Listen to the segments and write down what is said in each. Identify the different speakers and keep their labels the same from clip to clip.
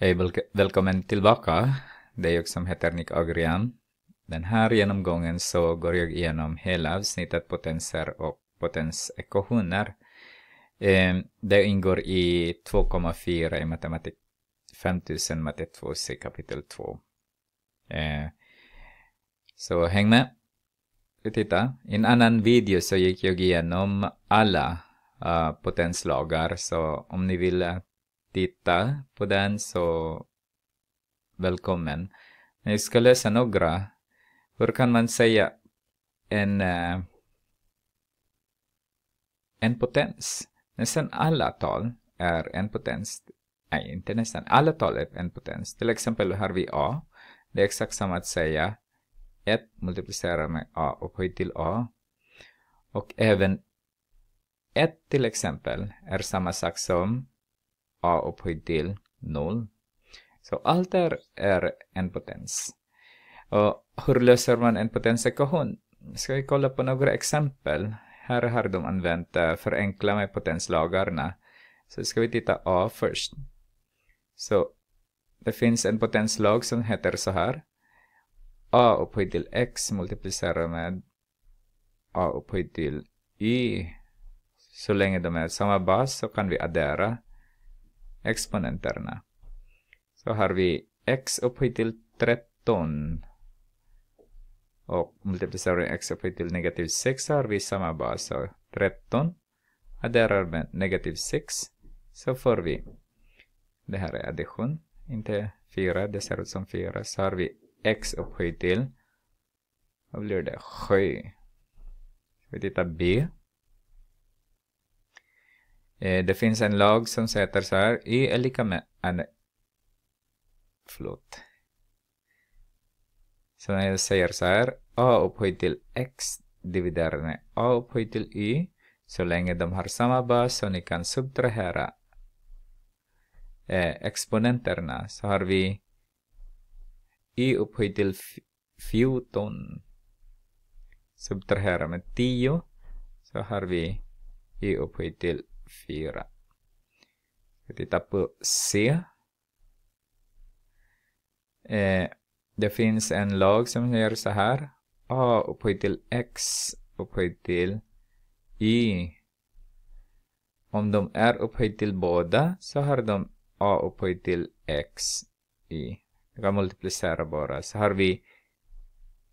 Speaker 1: Hej, välkommen tillbaka. Det är jag som heter Nick Agrian. Den här genomgången så går jag igenom hela avsnittet Potenser och Potensekvationer. Ehm, det ingår i 2,4 i matematik 5000 matte 2c kapitel 2. Ehm, så häng med och titta. I en annan video så gick jag igenom alla ah, potenslagar så om ni vill eh, titta på den så välkommen. Men jag ska läsa några. Hur kan man säga en, eh, en potens? Nästan alla tal är en potens. Nej, inte nästan. Alla tal är en potens. Till exempel har vi A. Det är exakt samma att säga 1 multiplicerar med A och höjt till A. Och även 1 till exempel är samma sak som a upphöjt till 0. Så allt där är en potens. Och hur löser man en potensekvation? Ska vi kolla på några exempel? Här har de använt uh, förenkla med potenslagarna. Så ska vi titta A först. Så det finns en potenslag som heter så här. A upphöjt till X multiplicerar med A upphöjt till Y. Så länge de är samma bas så kan vi addera exponenterna. Så har vi x upphöjt till 13 och multiplicerar vi x upphöjt till negativ 6 så har vi samma bas, så 13 adderar med negativ 6 så får vi det här är addition, inte 4, det ser ut som 4, så har vi x upphöjt till vad blir det? 7. Ska vi titta b Eh, det finns en lag som säger så här, y är lika med ah, en... Förlåt. Så när jag säger så här, a upphöjt till x dividerat med a upphöjt till y, så länge de har samma bas så ni kan subtrahera eh, exponenterna så har vi y upphöjt till 14 subtrahera med 10 så har vi y upphöjt till 4. Ska titta på C. Eh, det finns en lag som gör så här. A upphöjt till X upphöjt till I. Om de är upphöjt till båda så har de A upphöjt till X, I. Jag kan multiplicera bara. Så har vi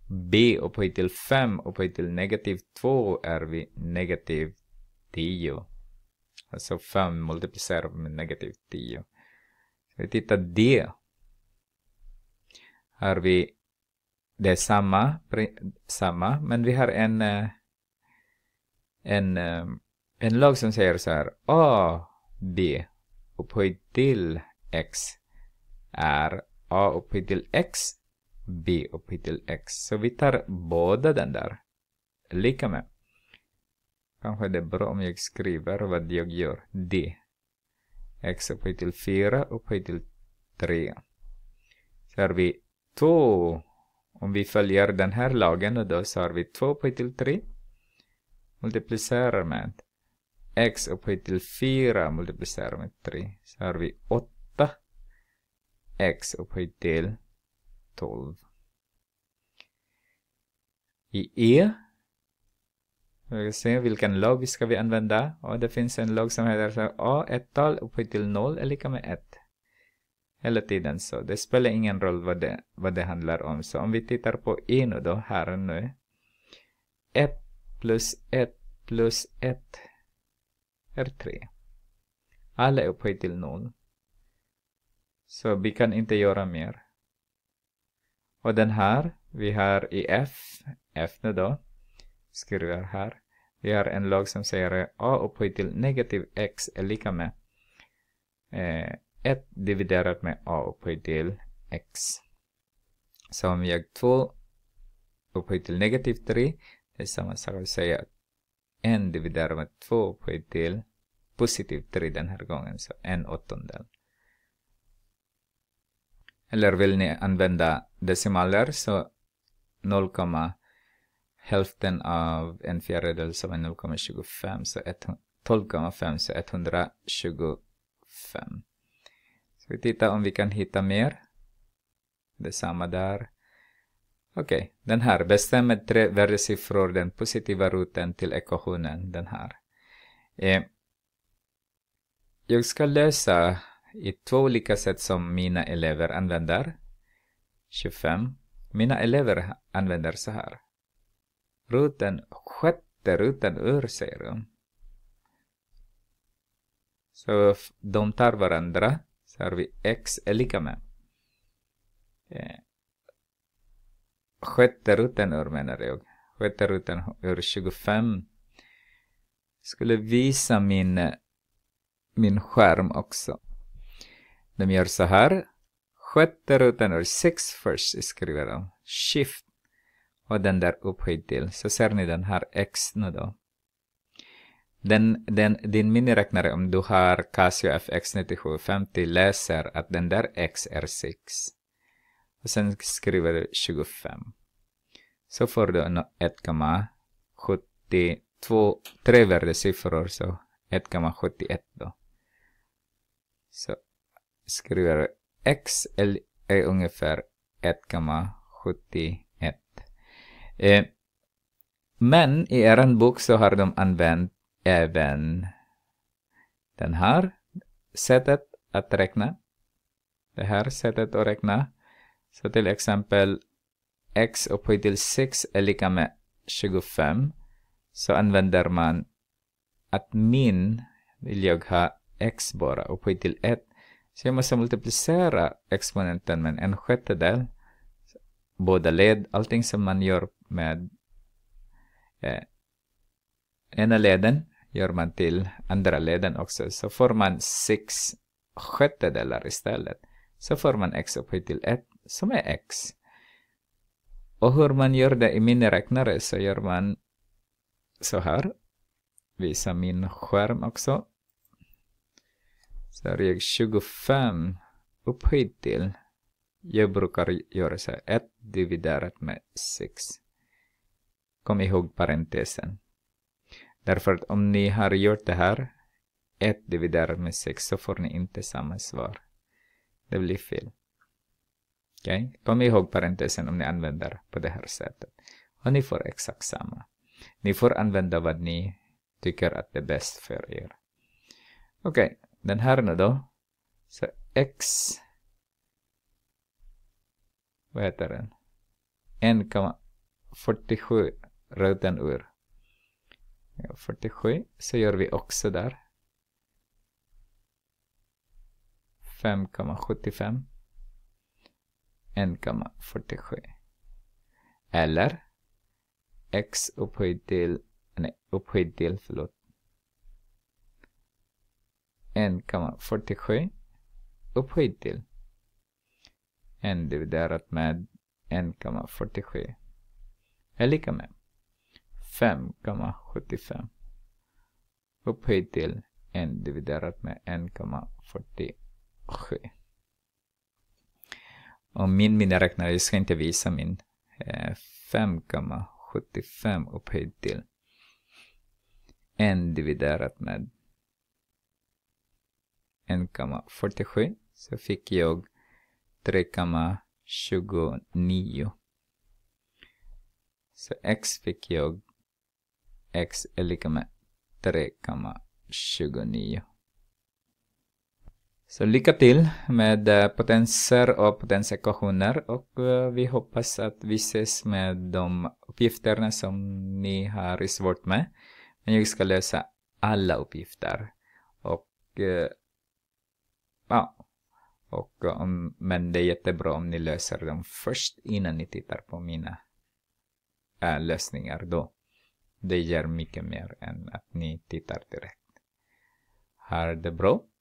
Speaker 1: B upphöjt till 5 upphöjt till negativ 2 är vi negativ 10. Alltså 5 multiplicerat med negativ 10. Så vi tittar det. Har vi det är samma, samma men vi har en, eh, en, eh, en lag som säger så här A, B upphöjt till X är A upphöjt till X, B upphöjt till X. Så vi tar båda den där, lika med. Kanske det är bra om jag skriver vad jag gör. D. X upphöjt till 4 upphöjt till 3. Så har vi 2. Om vi följer den här lagen då så har vi 2 upphöjt till 3. Multiplicerar med x upphöjt till 4 multiplicerar med 3. Så har vi 8 x upphöjt till 12. I E vi ska se vilken vi ska använda? Och det finns en logg som heter A, ett tal upphöjt till 0 är lika med 1. Hela tiden så. Det spelar ingen roll vad det, vad det handlar om. Så om vi tittar på i nu då, här nu. 1 plus 1 plus 1 är 3. Alla är upphöjt till 0. Så vi kan inte göra mer. Och den här, vi har i F, F nu då skriver här. Vi har en lag som säger att a upphöjt till negativ x är lika med 1 eh, dividerat med a upphöjt till x. Så om jag 2 upphöjt till negativ 3, det är samma sak att säga att 1 dividerat med 2 upphöjt till positiv 3 den här gången, så en åttondel. Eller vill ni använda decimaler så 0, hälften av en fjärdedel som är 0,25 så 12,5 så 125. Så vi tittar om vi kan hitta mer. Det är samma där. Okej, okay. den här. Bestäm med tre värdesiffror den positiva roten till ekvationen. Den här. Eh, jag ska lösa i två olika sätt som mina elever använder. 25. Mina elever använder så här. Rutan skätter utan örserum. Så de tar varandra, så har vi x är lika med. Eh, sjätte rutan ur menar jag. Sjätte rutan ur 25. Jag Skulle visa min, min skärm också. De gör så här. Sjätte rutan ur 6 först skriver de. Shift och den där upphöjd till. Så ser ni den här x nu då. Den, den, din miniräknare om du har Casio FX 9750 läser att den där x är 6. Och sen skriver du 25. Så får du 1,72, tre värdesiffror, så 1,71 då. Så skriver du x är ungefär 1,70 Eh, men i er bok så har de använt även den här sättet att räkna. Det här sättet att räkna. Så till exempel x upphöjt till 6 är lika med 25. Så använder man att min vill jag ha x bara upphöjt till 1. Så jag måste multiplicera exponenten med en sjättedel båda led, allting som man gör med eh, ena leden gör man till andra leden också. Så får man sex sjättedelar istället. Så får man x upphöjt till 1 som är x. Och hur man gör det i miniräknare så gör man så här. Visa min skärm också. Så har jag 25 upphöjt till jag brukar göra så här 1 dividerat med 6. Kom ihåg parentesen. Därför att om ni har gjort det här 1 dividerat med 6 så får ni inte samma svar. Det blir fel. Okej? Okay? Kom ihåg parentesen om ni använder på det här sättet. Och ni får exakt samma. Ni får använda vad ni tycker att det är bäst för er. Okej, okay. den här nu då. Så x vad heter den? 1,47 ruten ur. 47, så gör vi också där. 5,75 1,47 Eller x upphöjt till, nej upphöjt till, förlåt 1,47 upphöjt till n dividerat med 1,47 är lika med 5,75 upphöjt till n dividerat med 1,47. Och min miniräknare, jag ska inte visa min, 5,75 eh, upphöjt till n dividerat med 1,47 så fick jag 3,29. Så x fick jag, x är lika med 3,29. Så lycka till med eh, potenser och potensekvationer och eh, vi hoppas att vi ses med de uppgifterna som ni har svårt med. Men jag ska lösa alla uppgifter. Och eh, ja, och, um, men det är jättebra om ni löser dem först innan ni tittar på mina äh, lösningar då. Det ger mycket mer än att ni tittar direkt. Ha det bra.